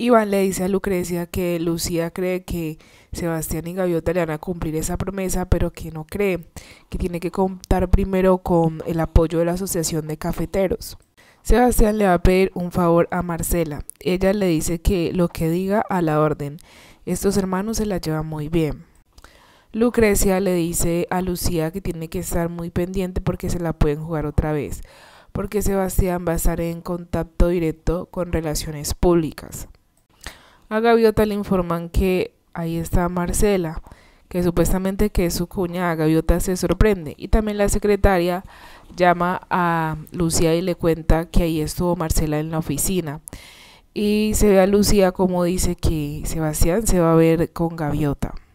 Iván le dice a Lucrecia que Lucía cree que Sebastián y Gaviota le van a cumplir esa promesa, pero que no cree, que tiene que contar primero con el apoyo de la Asociación de Cafeteros. Sebastián le va a pedir un favor a Marcela. Ella le dice que lo que diga a la orden. Estos hermanos se la llevan muy bien. Lucrecia le dice a Lucía que tiene que estar muy pendiente porque se la pueden jugar otra vez, porque Sebastián va a estar en contacto directo con relaciones públicas. A Gaviota le informan que ahí está Marcela, que supuestamente que es su cuñada. Gaviota se sorprende y también la secretaria llama a Lucía y le cuenta que ahí estuvo Marcela en la oficina. Y se ve a Lucía como dice que Sebastián se va a ver con Gaviota.